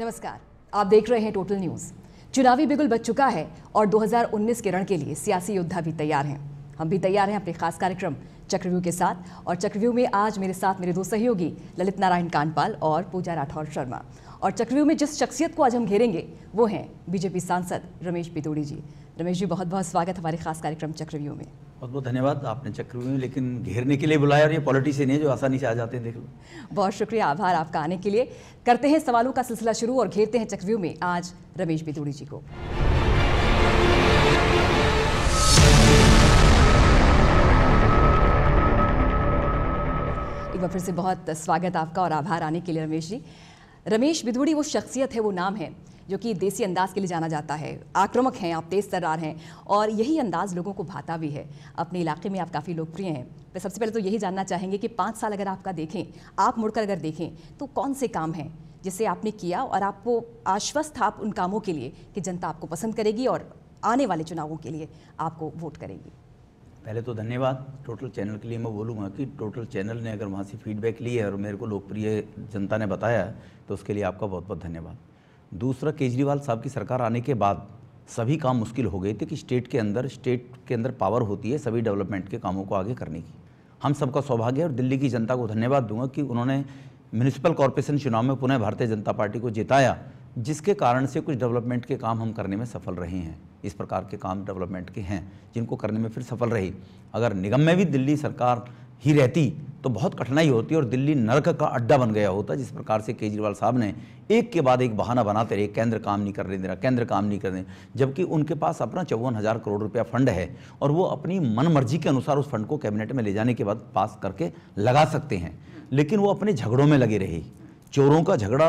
नमस्कार आप देख रहे हैं टोटल न्यूज चुनावी बिगुल बच चुका है और 2019 के रण के लिए सियासी योद्धा भी तैयार हैं हम भी तैयार हैं अपने खास कार्यक्रम चक्रव्यू के साथ और चक्रव्यू में आज मेरे साथ मेरे दो सहयोगी ललित नारायण कांडपाल और पूजा राठौर शर्मा और चक्रव्यू में जिस शख्सियत को आज हम घेरेंगे वो हैं बीजेपी सांसद रमेश पितोड़ी जी रमेश जी बहुत बहुत स्वागत हमारे खास कार्यक्रम चक्रव्यूह में बहुत बहुत धन्यवाद आपने चक्रव्यूह में लेकिन घेरने के लिए बुलाया और ये पॉलिटी से नहीं जो आसानी से आ जाते हैं देख लो बहुत शुक्रिया आभार आपका आने के लिए करते हैं सवालों का सिलसिला शुरू और घेरते हैं चक्रव्यूह में आज रमेश बिदूड़ी जी को फिर से बहुत स्वागत आपका और आभार आने के लिए रमेश जी रमेश बिधुड़ी वो शख्सियत है वो नाम है जो कि देसी अंदाज के लिए जाना जाता है आक्रामक हैं आप तेज़ तर्रार हैं और यही अंदाज़ लोगों को भाता भी है अपने इलाके में आप काफ़ी लोकप्रिय हैं तो सबसे पहले तो यही जानना चाहेंगे कि पाँच साल अगर आपका देखें आप मुड़कर अगर देखें तो कौन से काम हैं जिसे आपने किया और आपको आश्वस्त था आप उन कामों के लिए कि जनता आपको पसंद करेगी और आने वाले चुनावों के लिए आपको वोट करेगी पहले तो धन्यवाद टोटल चैनल के लिए मैं बोलूँगा कि टोटल चैनल ने अगर वहाँ से फीडबैक ली है और मेरे को लोकप्रिय जनता ने बताया तो उसके लिए आपका बहुत बहुत धन्यवाद दूसरा केजरीवाल साहब की सरकार आने के बाद सभी काम मुश्किल हो गए थे कि स्टेट के अंदर स्टेट के अंदर पावर होती है सभी डेवलपमेंट के कामों को आगे करने की हम सबका सौभाग्य है और दिल्ली की जनता को धन्यवाद दूंगा कि उन्होंने म्यूनिसिपल कॉरपोरेशन चुनाव में पुनः भारतीय जनता पार्टी को जिताया जिसके कारण से कुछ डेवलपमेंट के काम हम करने में सफल रहे हैं इस प्रकार के काम डेवलपमेंट के हैं जिनको करने में फिर सफल रही अगर निगम में भी दिल्ली सरकार ही रहती तो बहुत कठिनाई होती और दिल्ली नरक का अड्डा बन गया होता जिस प्रकार से केजरीवाल साहब ने एक के बाद एक बहाना बनाते रहे केंद्र काम नहीं कर रहे रहा केंद्र काम नहीं कर रहे जबकि उनके पास अपना चौवन हज़ार करोड़ रुपया फंड है और वो अपनी मन मर्जी के अनुसार उस फंड को कैबिनेट में ले जाने के बाद पास करके लगा सकते हैं लेकिन वो अपने झगड़ों में लगे रहे चोरों का झगड़ा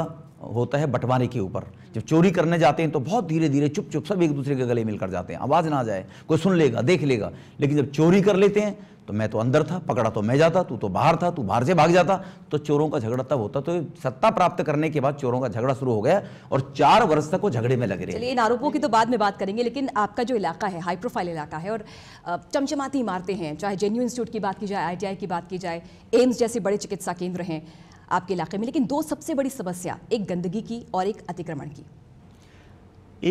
होता है बंटवारे के ऊपर जब चोरी करने जाते हैं तो बहुत धीरे धीरे चुप चुप सब एक दूसरे के गले मिलकर जाते हैं आवाज़ ना जाए कोई सुन लेगा देख लेगा लेकिन जब चोरी कर लेते हैं तो मैं तो अंदर था पकड़ा तो मैं जाता तू तो बाहर था तू बाहर से भाग जाता तो चोरों का झगड़ा तब होता तो सत्ता प्राप्त करने के बाद चोरों का झगड़ा शुरू हो गया और चार वर्ष तक वो झगड़े में लगे रहे इन आरोपों की तो बाद में बात करेंगे लेकिन आपका जो इलाका है हाई प्रोफाइल इलाका है और चमचमाती इमारतें हैं चाहे जेन्यू इंस्टीट्यूट की बात की जाए आई की बात की जाए एम्स जैसे बड़े चिकित्सा केंद्र हैं आपके इलाके में लेकिन दो सबसे बड़ी समस्या एक गंदगी की और एक अतिक्रमण की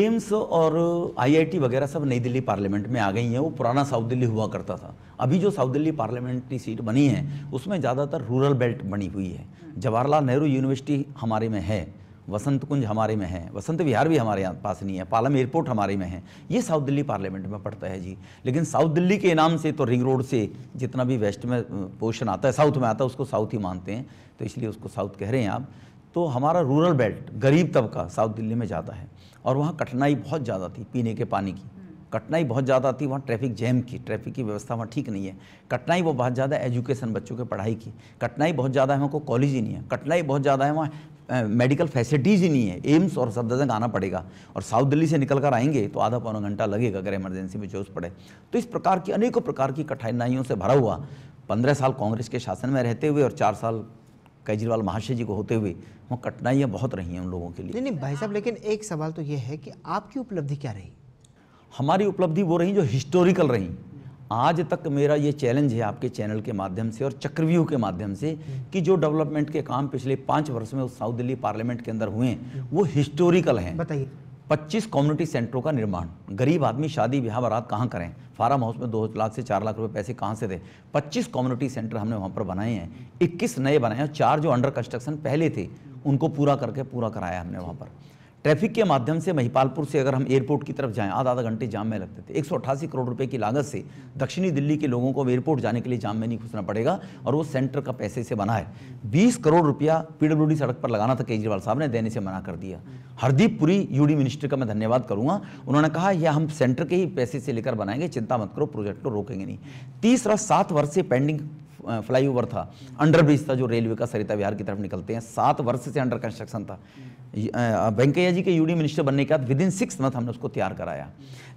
एम्स और आईआईटी वगैरह सब नई दिल्ली पार्लियामेंट में आ गई हैं वो पुराना साउथ दिल्ली हुआ करता था अभी जो साउथ दिल्ली पार्लियामेंट्री सीट बनी है उसमें ज़्यादातर रूरल बेल्ट बनी हुई है जवाहरलाल नेहरू यूनिवर्सिटी हमारे में है वसंत कुंज हमारे में है वसंत विहार भी हमारे पास नहीं है पालम एयरपोर्ट हमारे में है ये साउथ दिल्ली पार्लियामेंट में पड़ता है जी लेकिन साउथ दिल्ली के नाम से तो रिंग रोड से जितना भी वेस्ट में पोर्शन आता है साउथ में आता है उसको साउथ ही मानते हैं तो इसलिए उसको साउथ कह रहे हैं आप तो हमारा रूरल बेल्ट गरीब तबका साउथ दिल्ली में ज़्यादा है और वहाँ कठिनाई बहुत ज़्यादा थी पीने के पानी की कठिनाई बहुत ज़्यादा थी वहाँ ट्रैफिक जैम की ट्रैफिक की व्यवस्था वहाँ ठीक नहीं है कठिनाई वो बहुत ज़्यादा एजुकेशन बच्चों के पढ़ाई की कठिनाई बहुत ज़्यादा है वहाँ को कॉलेज ही नहीं है कठिनाई बहुत ज़्यादा है वहाँ मेडिकल फैसिलिटीज़ ही नहीं है एम्स और सफदरजंग आना पड़ेगा और साउथ दिल्ली से निकल कर आएंगे तो आधा पौना घंटा लगेगा अगर इमरजेंसी में जोश पड़े तो इस प्रकार की अनेकों प्रकार की कठिनाइयों से भरा हुआ पंद्रह साल कांग्रेस के शासन में रहते हुए और चार साल केजरीवाल महाशय जी को होते हुए वो कठिनाइयाँ बहुत रही हैं उन लोगों के लिए नहीं नहीं भाई साहब लेकिन एक सवाल तो ये है कि आपकी उपलब्धि क्या रही हमारी उपलब्धि वो रही जो हिस्टोरिकल रही आज तक मेरा ये चैलेंज है आपके चैनल के माध्यम से और चक्रव्यूह के माध्यम से कि जो डेवलपमेंट के काम पिछले पाँच वर्ष में उस साउथ दिल्ली पार्लियामेंट के अंदर हुए वो हिस्टोरिकल हैं बताइए 25 कम्युनिटी सेंटरों का निर्माण गरीब आदमी शादी ब्याह बारात कहाँ करें फार्म हाउस में दो लाख से चार लाख रुपए पैसे कहाँ से दे 25 कम्युनिटी सेंटर हमने वहाँ पर बनाए हैं 21 नए बनाए हैं चार जो अंडर कंस्ट्रक्शन पहले थे उनको पूरा करके पूरा कराया हमने वहाँ पर ट्रैफिक के माध्यम से महिपालपुर से अगर हम एयरपोर्ट की तरफ जाएं आधा आधा घंटे जाम में लगते थे एक करोड़ रुपए की लागत से दक्षिणी दिल्ली के लोगों को एयरपोर्ट जाने के लिए जाम में नहीं घुसना पड़ेगा और वो सेंटर का पैसे से बना है 20 करोड़ रुपया पीडब्ल्यूडी सड़क पर लगाना था केजरीवाल साहब ने देने से मना कर दिया हरदीप पुरी यूडी मिनिस्टर का मैं धन्यवाद करूंगा उन्होंने कहा यह हम सेंटर के ही पैसे से लेकर बनाएंगे चिंता मत करो प्रोजेक्ट को रोकेंगे नहीं तीसरा सात वर्ष से पेंडिंग फ्लाईओवर था अंडर ब्रिज था जो रेलवे का सरिता विहार की तरफ निकलते हैं सात वर्ष से अंडर कंस्ट्रक्शन था वेंकैया जी के यूडी मिनिस्टर बनने के बाद विद इन सिक्स मंथ हमने उसको तैयार कराया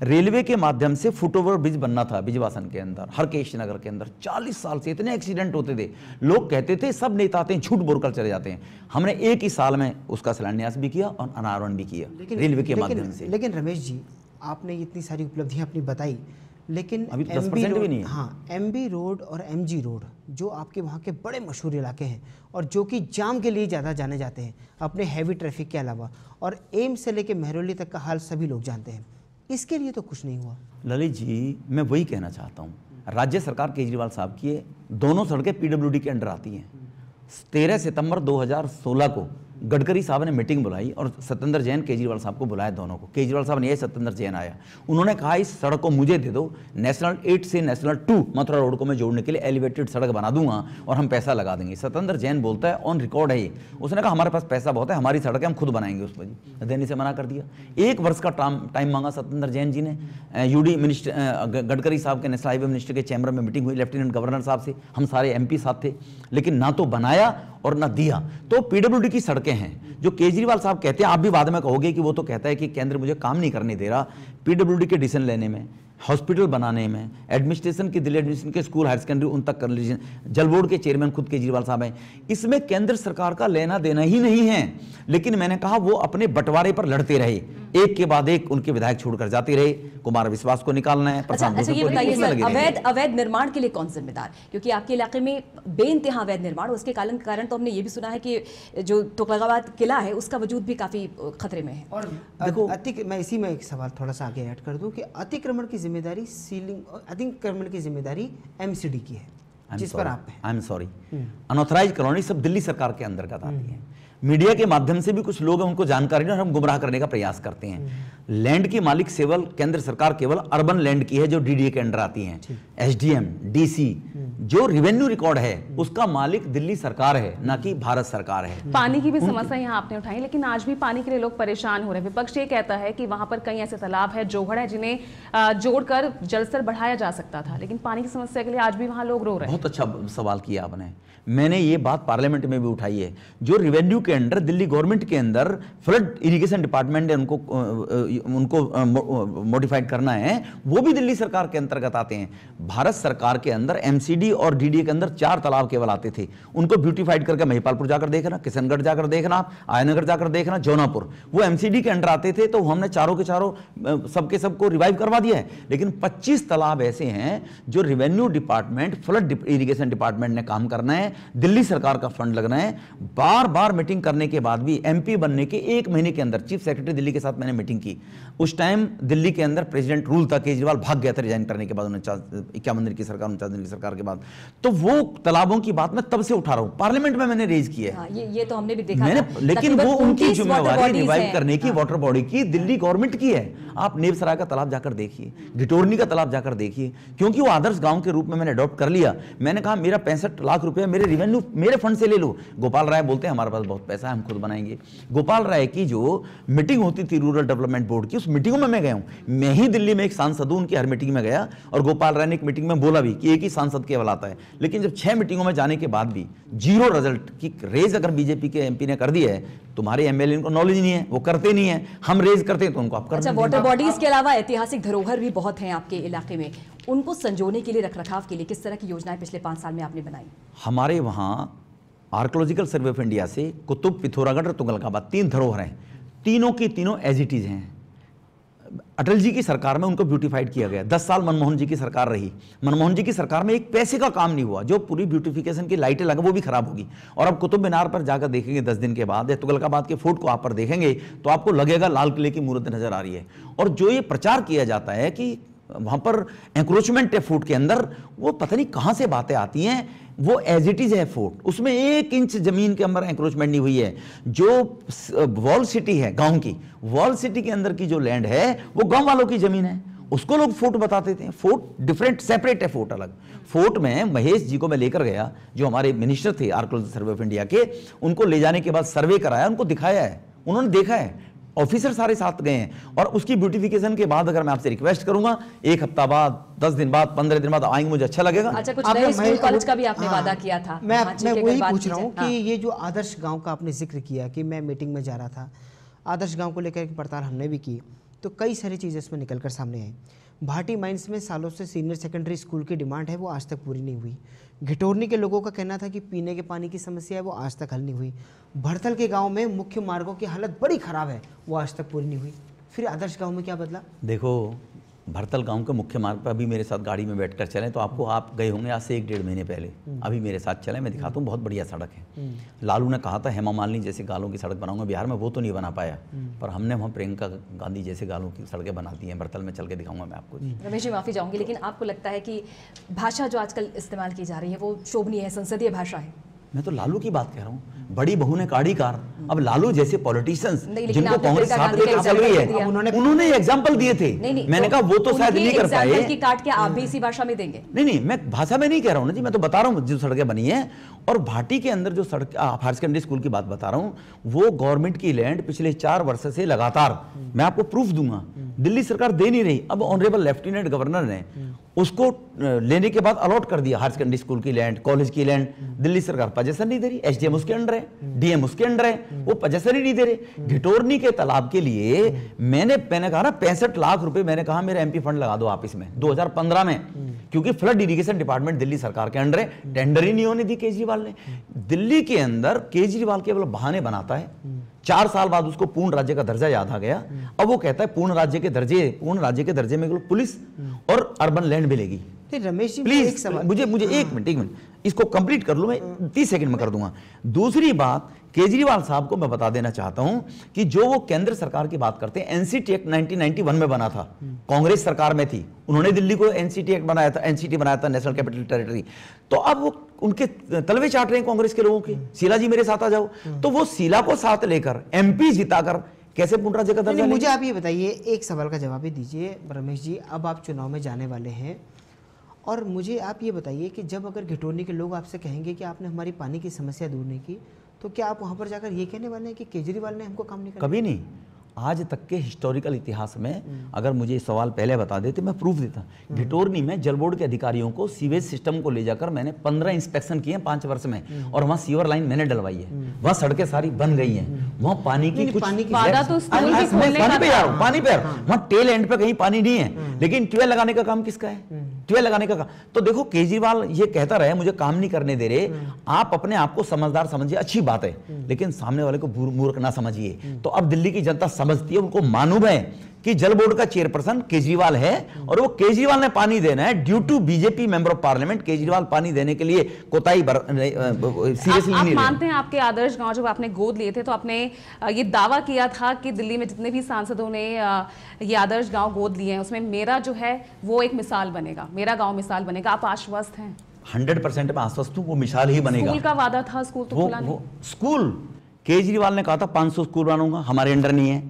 रेलवे के माध्यम से फुटओवर ब्रिज बनना था बिजवासन के अंदर हरकेश नगर के अंदर चालीस साल से इतने एक्सीडेंट होते थे लोग कहते थे सब नेता आते हैं झूठ बोलकर चले जाते हैं हमने एक ही साल में उसका शिलान्यास भी किया और अनावरण भी किया रेलवे के माध्यम से लेकिन रमेश जी आपने इतनी सारी उपलब्धियां अपनी बताई लेकिन एम बी तो रोड हाँ एम बी रोड और एम जी रोड जो आपके वहाँ के बड़े मशहूर इलाके हैं और जो कि जाम के लिए ज़्यादा जाने जाते हैं अपने हैवी ट्रैफिक के अलावा और एम से लेकर महरौली तक का हाल सभी लोग जानते हैं इसके लिए तो कुछ नहीं हुआ ललित जी मैं वही कहना चाहता हूँ राज्य सरकार केजरीवाल साहब की दोनों सड़कें पीडब्ल्यूडी के अंडर आती हैं तेरह सितंबर 2016 को गडकरी साहब ने मीटिंग बुलाई और सत्येंद्र जैन केजरीवाल साहब को बुलाया दोनों को केजरीवाल साहब ने यह सत्येंद्र जैन आया उन्होंने कहा इस सड़क को मुझे दे दो नेशनल एट से नेशनल टू मथुरा रोड को मैं जोड़ने के लिए एलिवेटेड सड़क बना दूंगा और हम पैसा लगा देंगे सत्येंद्र जैन बोलता है ऑन रिकॉर्ड है ये उसने कहा हमारे पास पैसा बहुत है हमारी सड़क है हम खुद बनाएंगे उस पर जी देने से मना कर दिया एक वर्ष का टाइम मांगा सत्येंद्र जैन जी ने यूडी मिनिस्टर गडकरी साहब के नेशनल हाईवे मिनिस्टर के चैम्बर में मीटिंग हुई लेफ्टिनेंट गवर्नर साहब से हम सारे एम साथ थे लेकिन ना तो बनाया और ना दिया तो पीडब्ल्यूडी की सड़कें हैं जो केजरीवाल साहब कहते हैं आप भी बाद में कहोगे कि वो तो कहता है कि केंद्र मुझे काम नहीं करने दे रहा पीडब्ल्यूडी के डिसीजन लेने में हॉस्पिटल बनाने में एडमिनिस्ट्रेशन के दिल्ली एडमिनिस्ट्रेशन के स्कूल हायर सेकेंडरी उन तक कर लीजिए जल बोर्ड के चेयरमैन खुद केजरीवाल साहब हैं इसमें केंद्र सरकार का लेना देना ही नहीं है लेकिन मैंने कहा वो अपने बंटवारे पर लड़ते रहे एक के बाद एक उनके विधायक छोड़कर जाते रहे कुमार विश्वास को निकालना है अच्छा, अच्छा ये बताइए सर अवैध अवैध निर्माण के लिए कौन जिम्मेदार क्योंकि आपके इलाके में बेनतहा अवैध निर्माण उसके कारण कारण तो हमने ये भी सुना है कि जो टोकलाबाद किला है उसका वजूद भी काफी खतरे में है और देखो मैं इसी में एक सवाल थोड़ा सा आगे ऐड कर दूं कि अतिक्रमण की जिम्मेदारी सीलिंग अधिक कर्मण की जिम्मेदारी एमसीडी की है I'm जिस sorry. पर आप I am sorry unauthorise colony सब दिल्ली सरकार के अंतर्गत आती हम्म। है मीडिया के माध्यम से भी कुछ लोग हैं उनको जानकारी हम गुमराह करने का प्रयास करते हैं हम्म। लैंड की मालिक केवल केंद्र सरकार केवल अर्बन लैंड की है जो डीडीए के अंडर आती हैं एसडीएम हम्म। डीसी जो रिवेन्यू रिकॉर्ड है हम्म। उसका मालिक दिल्ली सरकार है ना कि भारत सरकार है हम्म। पानी की भी समस्या यहाँ आपने उठाई लेकिन आज भी पानी के लिए लोग परेशान हो रहे हैं विपक्ष ये कहता है कि वहां पर कई ऐसे तालाब है जोहड़ है जिन्हें जोड़कर जलस्तर बढ़ाया जा सकता था लेकिन पानी की समस्या के लिए आज भी वहां लोग रो रहे हैं बहुत अच्छा सवाल किया आपने मैंने ये बात पार्लियामेंट में भी उठाई है जो रिवेन्यू के अंडर दिल्ली गवर्नमेंट के अंदर फ्लड इरिगेशन डिपार्टमेंट ने उनको उनको मोडिफाइड करना है वो भी दिल्ली सरकार के अंतर्गत आते हैं भारत सरकार के अंदर एमसीडी और डीडीए के अंदर चार तालाब केवल आते थे उनको ब्यूटीफाइड करके महिपालपुर जाकर देखना किशनगढ़ जाकर देखना आयनगर जाकर देखना जौनापुर वो एमसीडी के अंडर आते थे तो हमने चारों के चारों सबके सबको रिवाइव करवा दिया है लेकिन पच्चीस तालाब ऐसे हैं जो revenue department flood irrigation department ने काम करना है दिल्ली सरकार का फंड लगना है बार बार मीटिंग करने के बाद भी एमपी बनने के एक महीने के अंदर चीफ सेक्रेटरी दिल्ली के साथ मैंने मीटिंग की उस टाइम दिल्ली के अंदर प्रेसिडेंट रूल था केजरीवाल भाग गया था रिजाइन करने के बाद उन्हें इक्यावन दिन की सरकार उनचास दिन की सरकार के बाद तो वो तालाबों की बात मैं तब से उठा रहा हूँ पार्लियामेंट में मैंने रेज किया है हाँ, ये, ये तो हमने भी देखा मैंने लेकिन वो उनकी जिम्मेवारी रिवाइव करने की वाटर हाँ। बॉडी की दिल्ली गवर्नमेंट की है आप नेबसराय का तालाब जाकर देखिए घिटोरनी का तालाब जाकर देखिए क्योंकि वो आदर्श गांव के रूप में मैंने अडॉप्ट कर लिया मैंने कहा मेरा पैंसठ लाख रुपया मेरे रिवेन्यू मेरे फंड से ले लो गोपाल राय बोलते हैं हमारे पास बहुत पैसा है हम खुद बनाएंगे गोपाल राय की जो मीटिंग होती थी रूरल डेवलपमेंट बोर्ड की उस मीटिंग में मैं गया हूं मैं ही दिल्ली में एक सांसद हूं उनकी हर मीटिंग में गया और गोपाल राय ने एक मीटिंग में बोला भी कि एक ही सांसद केवल आता है लेकिन जब छह मीटिंगों में जाने के बाद भी जीरो रिजल्ट की रेज अगर बीजेपी के एमपी ने कर दिया है तुम्हारे एमएलए को नॉलेज नहीं है वो करते नहीं है हम रेज करते हैं तो उनको आप करते अच्छा वाटर बॉडीज के अलावा ऐतिहासिक धरोहर भी बहुत हैं आपके इलाके में उनको संजोने के लिए रखरखाव के लिए किस तरह की योजनाएं पिछले पांच साल में आपने बनाई हमारे वहां आर्कोलॉजिकल सर्वे ऑफ इंडिया से कुतुब पिथौरागढ़ और तुगलकाबाद तीन धरोहर हैं तीनों की तीनों एज इट इज हैं अटल जी की सरकार में उनको ब्यूटीफाइड किया गया दस साल मनमोहन जी की सरकार रही मनमोहन जी की सरकार में एक पैसे का काम नहीं हुआ जो पूरी ब्यूटिफिकेशन की लाइटें लगा वो भी खराब होगी और अब कुतुब मीनार पर जाकर देखेंगे दस दिन के बाद या तुगलकाबाद के फोर्ट को आप पर देखेंगे तो आपको लगेगा लाल किले की मूर्त नजर आ रही है और जो ये प्रचार किया जाता है कि वहां पर एंक्रोचमेंट है फोर्ट के अंदर वो पता नहीं कहां से बातें आती हैं वो एज इट इज़ है फोर्ट उसमें एक इंच ज़मीन के अंदर एंक्रोचमेंट नहीं हुई है जो वॉल सिटी है गांव की वॉल सिटी के अंदर की जो लैंड है वो गांव वालों की ज़मीन है उसको लोग फोर्ट बताते थे फोर्ट डिफरेंट सेपरेट है फोर्ट अलग फोर्ट में महेश जी को मैं लेकर गया जो हमारे मिनिस्टर थे आर्कोलॉजी सर्वे ऑफ इंडिया के उनको ले जाने के बाद सर्वे कराया उनको दिखाया है उन्होंने देखा है ऑफिसर सारे साथ गए हैं और उसकी ब्यूटिफिकेशन के बाद अगर मैं आपसे रिक्वेस्ट करूंगा एक हफ्ता बाद दस दिन बाद पंद्रह दिन बाद आएंगे मुझे अच्छा लगेगा अच्छा कुछ कॉलेज का भी आपने हाँ, वादा किया था मैं हाँ, मैं वही पूछ रहा हूँ कि हाँ। ये जो आदर्श गाँव का आपने जिक्र किया कि मैं मीटिंग में जा रहा था आदर्श गाँव को लेकर पड़ताल हमने भी की तो कई सारी चीज़ें इसमें निकल कर सामने आई भाटी माइंस में सालों से सीनियर सेकेंडरी स्कूल की डिमांड है वो आज तक पूरी नहीं हुई घिटोरनी के लोगों का कहना था कि पीने के पानी की समस्या है वो आज तक हल नहीं हुई भड़तल के गाँव में मुख्य मार्गों की हालत बड़ी ख़राब है वो आज तक पूरी नहीं हुई फिर आदर्श गाँव में क्या बदला देखो भरतल गांव के मुख्य मार्ग पर अभी मेरे साथ गाड़ी में बैठकर चलें तो आपको आप गए होंगे आज से एक डेढ़ महीने पहले हम्म। अभी मेरे साथ चलें मैं दिखाता हूँ बहुत बढ़िया सड़क है हम्म। लालू ने कहा था हेमा मालिनी जैसे गालों की सड़क बनाऊंगा बिहार में वो तो नहीं बना पाया हम्म। पर हमने वहाँ प्रियंका गांधी जैसे गालों की सड़कें बना दी हैं भरतल में चल के दिखाऊंगा मैं आपको रमेश जी माफी जाऊंगी लेकिन आपको लगता है कि भाषा जो आजकल इस्तेमाल की जा रही है वो शोभनीय है संसदीय भाषा है मैं तो लालू की बात कह रहा हूँ बड़ी बहू ने काढ़ी कार अब लालू जैसे पॉलिटिशियंस जिनको कांग्रेस साथ लेकर चल रही है उन्होंने उन्होंने एग्जाम्पल दिए थे नहीं, नहीं, मैंने तो, कहा वो तो शायद नहीं कर पाए की काट के आप भी इसी भाषा में देंगे नहीं नहीं मैं भाषा में नहीं कह रहा हूँ ना जी मैं तो बता रहा हूँ जो सड़कें बनी है और भाटी के अंदर जो सड़क हायर सेकेंडरी स्कूल की बात बता रहा हूँ वो गवर्नमेंट की लैंड पिछले चार वर्ष से लगातार मैं आपको प्रूफ दूंगा दिल्ली सरकार दे नहीं रही अब ऑनरेबल लेफ्टिनेंट गवर्नर ने उसको लेने के बाद अलॉट कर दिया हायर सेकेंडरी स्कूल की लैंड कॉलेज की लैंड दिल्ली सरकार पजेसन नहीं दे रही एसडीएम उसके अंडर है डीएम उसके अंडर है वो पजेसन ही नहीं दे रहे घिटोरनी के तालाब के लिए मैंने मैंने कहा ना पैंसठ लाख रुपए मैंने कहा मेरा एमपी फंड लगा दो आप इसमें 2015 में क्योंकि फ्लड इरीगेशन डिपार्टमेंट दिल्ली सरकार के अंडर है टेंडर ही नहीं होने दी केजरीवाल ने दिल्ली के अंदर केजरीवाल केवल बहाने बनाता है चार साल बाद उसको पूर्ण राज्य का दर्जा याद आ गया अब वो कहता है पूर्ण राज्य के दर्जे पूर्ण राज्य के दर्जे में पुलिस और अर्बन लैंड मिलेगी रमेश जी प्लीज मुझे मुझे एक मिनट एक मिनट इसको कंप्लीट कर लो मैं तीस सेकंड में कर दूंगा दूसरी बात केजरीवाल साहब को मैं बता देना चाहता हूं कि जो वो केंद्र सरकार की बात करते हैं एनसीटी एक्ट नाइनटीन में बना था कांग्रेस सरकार में थी उन्होंने दिल्ली को एनसीटी एक्ट बनाया था एनसीटी बनाया था नेशनल कैपिटल टेरिटरी तो अब वो उनके तलवे चाट रहे हैं कांग्रेस के लोगों के शीला जी मेरे साथ आ जाओ तो वो शीला को साथ लेकर एमपी जिताकर कैसे पुनरा जगह मुझे आप ये बताइए एक सवाल का जवाब भी दीजिए रमेश जी अब आप चुनाव में जाने वाले हैं और मुझे आप ये बताइए कि जब अगर घिटोनी के लोग आपसे कहेंगे कि आपने हमारी पानी की समस्या दूर नहीं की तो क्या आप वहाँ पर जाकर ये कहने वाले हैं कि केजरीवाल ने हमको काम नहीं कभी नहीं आज तक के हिस्टोरिकल इतिहास में हम्म। अगर मुझे सवाल पहले बता देते मैं प्रूफ देता घिटोरनी हम्म। में जल बोर्ड के अधिकारियों को सीवेज सिस्टम को ले जाकर मैंने पंद्रह इंस्पेक्शन किए हैं पांच वर्ष में हम्म। और वहाँ सीवर लाइन मैंने डलवाई है वहाँ सड़कें सारी बन गई है वहाँ पानी की कुछ पानी तो पे जा हाँ। वहाँ टेल एंड पे कहीं पानी नहीं है हाँ। लेकिन ट्वेल लगाने का काम किसका है ट्वेल लगाने का काम तो देखो केजरीवाल ये कहता रहे मुझे काम नहीं करने दे रहे आप अपने आप को समझदार समझिए अच्छी बात है लेकिन सामने वाले को मूर्ख ना समझिए तो अब दिल्ली की जनता समझती है उनको मालूम है कि जल बोर्ड का चेयरपर्सन केजरीवाल है और वो केजरीवाल ने पानी देना है due to BJP member of parliament Kejriwal पानी देने के लिए कोताही सीरियसली आप, आप मानते हैं आपके आदर्श गांव जब आपने गोद लिए थे तो आपने ये दावा किया था कि दिल्ली में जितने भी सांसदों ने ये आदर्श गांव गोद लिए हैं उसमें मेरा जो है वो एक मिसाल बनेगा मेरा गाँव मिसाल बनेगा आप आश्वस्त हैं हंड्रेड परसेंट में आश्वस्त हूँ वो मिसाल ही बनेगा स्कूल का वादा था स्कूल तो वो, वो, स्कूल केजरीवाल ने कहा था 500 स्कूल बनाऊंगा हमारे अंडर नहीं है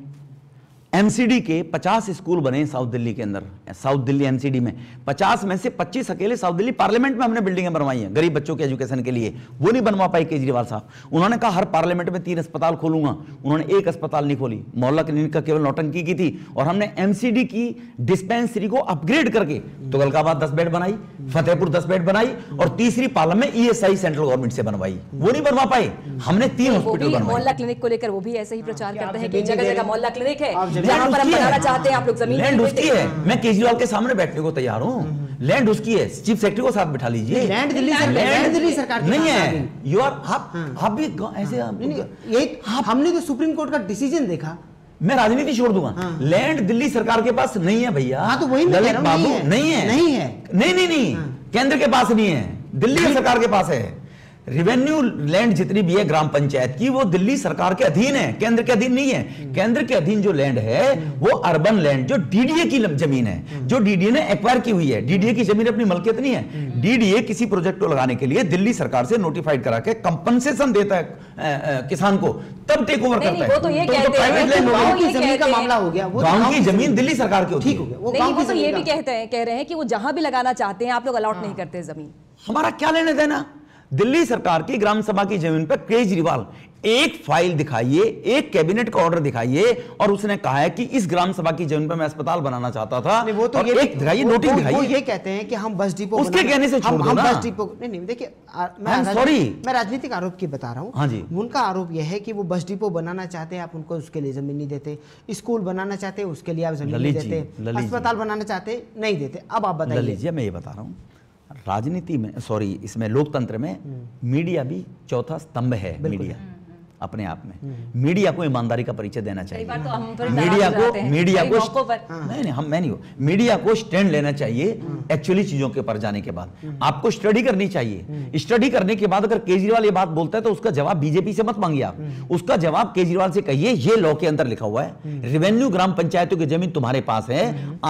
एमसीडी के 50 स्कूल बने साउथ दिल्ली के अंदर साउथ दिल्ली एमसीडी में 50 में से 25 अकेले साउथ दिल्ली पार्लियामेंट में हमने बिल्डिंगें बनवाई हैं गरीब बच्चों के एजुकेशन के लिए वो नहीं बनवा पाई केजरीवाल साहब उन्होंने कहा हर पार्लियामेंट में तीन अस्पताल खोलूंगा उन्होंने एक अस्पताल नहीं खोली मोहल्ला क्लिनिक का केवल नौटंकी की थी और हमने एम की डिस्पेंसरी को अपग्रेड करके तुगलकाबाद दस बेड बनाई फतेहपुर दस बेड बनाई और तीसरी पालम में ई सेंट्रल गवर्नमेंट से बनवाई वो नहीं बनवा पाए हमने तीन हॉस्पिटल मोहल्ला क्लिनिक को लेकर वो भी ऐसे ही प्रचार हाँ, करते हैं जगह जगह मोहल्ला क्लिनिक है चाहते हैं आप लोग जमीन लैंड उसकी है मैं केजरीवाल के सामने बैठने को तैयार हूँ लैंड हम्म, हम्म। उसकी है चीफ सेक्रेटरी को साथ बैठा लीजिए लैंड दिल्ली लैंड दिल्ली सरकार नहीं है यू आर आप हम्म। आप भी ऐसे यही हमने तो सुप्रीम कोर्ट का डिसीजन देखा मैं राजनीति छोड़ दूंगा हाँ। लैंड दिल्ली सरकार के पास नहीं है भैया हाँ, तो वही ललित बाबू नहीं है नहीं है नहीं नहीं नहीं हाँ। केंद्र के पास नहीं है दिल्ली सरकार के पास है रिवेन्यू लैंड जितनी भी है ग्राम पंचायत की वो दिल्ली सरकार के अधीन है केंद्र के अधीन नहीं है हम्म। केंद्र के अधीन जो लैंड है वो अर्बन लैंड जो डीडीए की जमीन है हम्म। जो डीडीए ने एक्वायर की हुई है डीडीए की जमीन अपनी मलकियत नहीं है डीडीए हम्म। किसी प्रोजेक्ट को लगाने के लिए दिल्ली सरकार से नोटिफाइड करा के कंपनसेशन देता है किसान को तब टेक ओवर करता है तो तो तो गाँव की जमीन दिल्ली सरकार की ठीक हो गया वो कह रहे हैं कि वो जहां भी लगाना चाहते हैं आप लोग अलॉट नहीं हाँ। करते जमीन हमारा क्या लेने देना दिल्ली सरकार की ग्राम सभा की जमीन पर केजरीवाल एक फाइल दिखाइए एक कैबिनेट का ऑर्डर दिखाइए और उसने कहा है कि इस ग्राम सभा की जमीन पर मैं अस्पताल बनाना चाहता था वो तो ये एक दिखाइए नोटिस दिखाइए वो ये कहते हैं कि हम बस डिपो उसके कहने से छोड़ हम, हम बस डिपो नहीं नहीं देखिए मैं सॉरी मैं राजनीतिक आरोप की बता रहा हूँ हाँ जी उनका आरोप यह है कि वो बस डिपो बनाना चाहते हैं आप उनको उसके लिए जमीन नहीं देते स्कूल बनाना चाहते हैं उसके लिए आप जमीन नहीं देते अस्पताल बनाना चाहते नहीं देते अब आप बता लीजिए मैं ये बता रहा हूँ राजनीति में सॉरी इसमें लोकतंत्र में हम्म। मीडिया भी चौथा स्तंभ है मीडिया अपने आप में हम्म। मीडिया को ईमानदारी का परिचय देना चाहिए तो मीडिया को मीडिया को हाँ। नहीं नहीं हम मैं नहीं हूँ मीडिया को स्टैंड लेना चाहिए हम्म। एक्चुअली चीजों के पर जाने के बाद हम्म। आपको स्टडी करनी चाहिए स्टडी करने के बाद अगर केजरीवाल ये बात बोलता है तो उसका जवाब बीजेपी से मत मांगिए आप उसका जवाब केजरीवाल से कहिए ये लॉ के अंदर लिखा हुआ है रेवेन्यू ग्राम पंचायतों की जमीन तुम्हारे पास है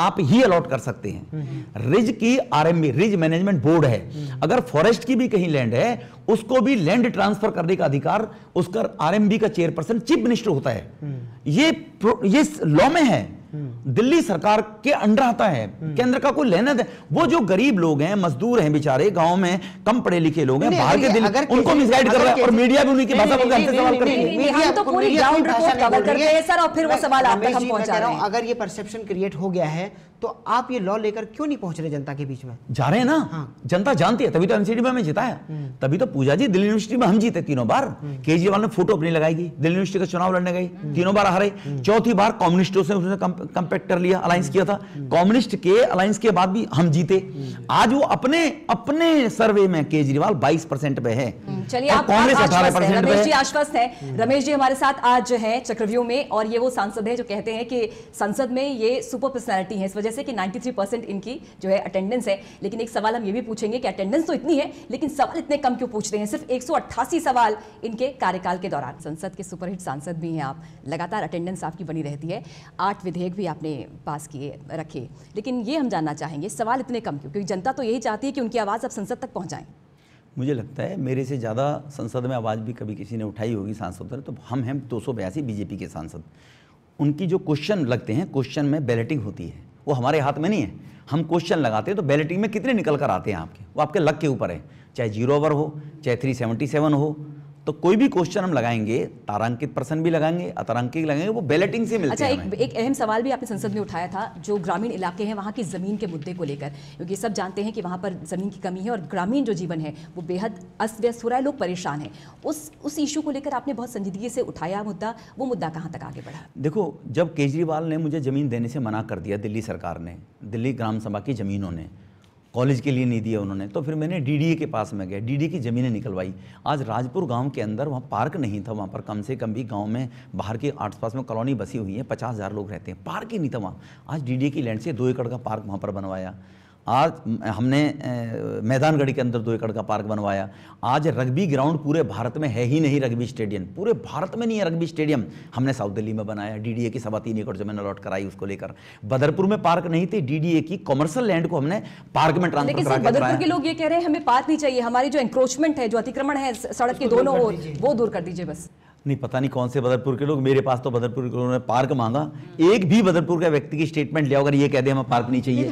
आप ही अलॉट कर सकते हैं रिज की आरएमबी रिज मैनेजमेंट बोर्ड है अगर फॉरेस्ट की भी कहीं लैंड है उसको भी लैंड ट्रांसफर करने का अधिकार उसका आरएमबी का चेयरपर्सन चीफ मिनिस्टर होता है ये ये लॉ में है हम्म। दिल्ली सरकार के अंडर आता है हम्म। केंद्र का कोई लेना है वो जो गरीब लोग हैं मजदूर हैं बेचारे गांव में कम पढ़े लिखे लोग हैं बाहर के दिल उनको मिसगाइड कर रहा है और मीडिया भी उनकी भाषा बोलकर हमसे सवाल करती है तो सर और फिर वो सवाल आप तक हम पहुंचा रहे हैं अगर ये परसेप्शन क्रिएट हो गया है तो आप ये लॉ लेकर क्यों नहीं पहुंच रहे जनता के बीच में जा रहे हैं ना हाँ। जनता जानती है तभी तो एमसीडी में हमें जिताया हम्म। तभी तो पूजा जी दिल्ली यूनिवर्सिटी में हम जीते तीनों बार केजरीवाल ने फोटो अपनी लगाई गई दिल्ली यूनिवर्सिटी का चुनाव लड़ने गई तीनों बार हारे चौथी बार कम्युनिस्टों से उसने कंपेक्ट कर लिया अलायंस किया था कम्युनिस्ट के अलायंस के बाद भी हम जीते आज वो अपने अपने सर्वे में केजरीवाल 22 परसेंट पे है हम्म, चलिए आप कांग्रेस अठारह परसेंट रमेश जी आश्वस्त है हम्म। रमेश जी हमारे साथ आज है चक्रव्यूह में और ये वो सांसद है जो कहते हैं कि संसद में ये सुपर पर्सनैलिटी है इस वजह से कि 93 इनकी जो है अटेंडेंस है लेकिन एक सवाल हम ये भी पूछेंगे कि अटेंडेंस तो इतनी है लेकिन सवाल इतने कम क्यों पूछते हैं सिर्फ एक सवाल इनके कार्यकाल के दौरान संसद के सुपरहिट सांसद भी हैं आप लगातार अटेंडेंस आपकी आपकी बनी रहती है आठ विधेयक भी आपने पास किए रखे लेकिन ये हम जानना चाहेंगे सवाल इतने कम क्यों क्योंकि जनता तो यही चाहती है कि उनकी आवाज़ अब संसद तक पहुँचाएँ मुझे लगता है मेरे से ज़्यादा संसद में आवाज़ भी कभी किसी ने उठाई होगी सांसद तो हम हैं दो बीजेपी के सांसद उनकी जो क्वेश्चन लगते हैं क्वेश्चन में बैलेटिंग होती है वो हमारे हाथ में नहीं है हम क्वेश्चन लगाते हैं तो बैलेटिंग में कितने निकल कर आते हैं आपके वो आपके लक के ऊपर है चाहे जीरो ओवर हो चाहे थ्री सेवेंटी सेवन हो तो कोई भी क्वेश्चन हम लगाएंगे तारांकित प्रश्न भी लगाएंगे अतारांकित लगाएंगे वो बैलेटिंग से मिलता अच्छा, एक अहम सवाल भी आपने संसद में उठाया था जो ग्रामीण इलाके हैं वहाँ की ज़मीन के मुद्दे को लेकर क्योंकि सब जानते हैं कि वहाँ पर ज़मीन की कमी है और ग्रामीण जो जीवन है वो बेहद अस्त व्यस्त हो रहा है लोग परेशान हैं उस उस इशू को लेकर आपने बहुत संजीदगी से उठाया मुद्दा वो मुद्दा कहाँ तक आगे बढ़ा देखो जब केजरीवाल ने मुझे ज़मीन देने से मना कर दिया दिल्ली सरकार ने दिल्ली ग्राम सभा की ज़मीनों ने कॉलेज के लिए नहीं दिया उन्होंने तो फिर मैंने डीडीए के पास में गया डीडीए की ज़मीनें निकलवाई आज राजपुर गांव के अंदर वहाँ पार्क नहीं था वहाँ पर कम से कम भी गांव में बाहर के आस पास में कॉलोनी बसी हुई है पचास हज़ार लोग रहते हैं पार्क ही नहीं था वहाँ आज डी की लैंड से दो एकड़ का पार्क वहाँ पर बनवाया आज हमने मैदानगढ़ी के अंदर दो एकड़ का पार्क बनवाया आज रग्बी ग्राउंड पूरे भारत में है ही नहीं रग्बी स्टेडियम पूरे भारत में नहीं है रग्बी स्टेडियम हमने साउथ दिल्ली में बनाया डीडीए की सवा तीन एकड़ जमीन अलॉट कराई उसको लेकर बदरपुर में पार्क नहीं थी डीडीए की कॉमर्शियल लैंड को हमने पार्क में ट्रांसफर बदरपुर के लोग ये कह रहे हैं हमें पार्क नहीं चाहिए हमारी जो इंक्रोचमेंट है जो अतिक्रमण है सड़क के दोनों ओर वो दूर कर दीजिए बस नहीं पता नहीं कौन से बदरपुर के लोग मेरे पास तो बदरपुर के लोगों ने पार्क मांगा एक भी बदरपुर का व्यक्ति की स्टेटमेंट लिया अगर ये कह दे हमें पार्क नहीं चाहिए